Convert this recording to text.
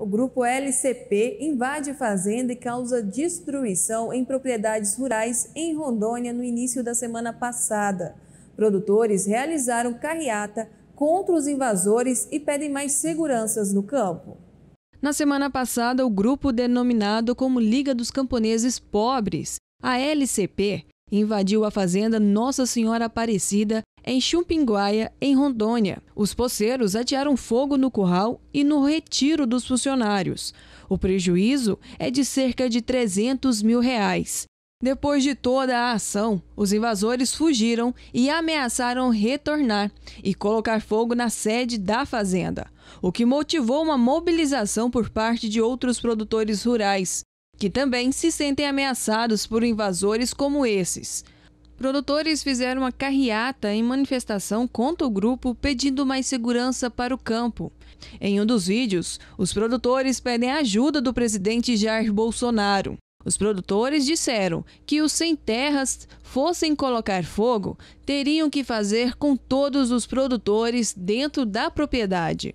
o grupo LCP invade fazenda e causa destruição em propriedades rurais em Rondônia no início da semana passada. Produtores realizaram carreata contra os invasores e pedem mais seguranças no campo. Na semana passada, o grupo denominado como Liga dos Camponeses Pobres, a LCP, invadiu a fazenda Nossa Senhora Aparecida, em Chumpinguaia, em Rondônia. Os poceiros atearam fogo no curral e no retiro dos funcionários. O prejuízo é de cerca de 300 mil reais. Depois de toda a ação, os invasores fugiram e ameaçaram retornar e colocar fogo na sede da fazenda, o que motivou uma mobilização por parte de outros produtores rurais que também se sentem ameaçados por invasores como esses. Produtores fizeram uma carreata em manifestação contra o grupo, pedindo mais segurança para o campo. Em um dos vídeos, os produtores pedem ajuda do presidente Jair Bolsonaro. Os produtores disseram que os sem terras fossem colocar fogo, teriam que fazer com todos os produtores dentro da propriedade.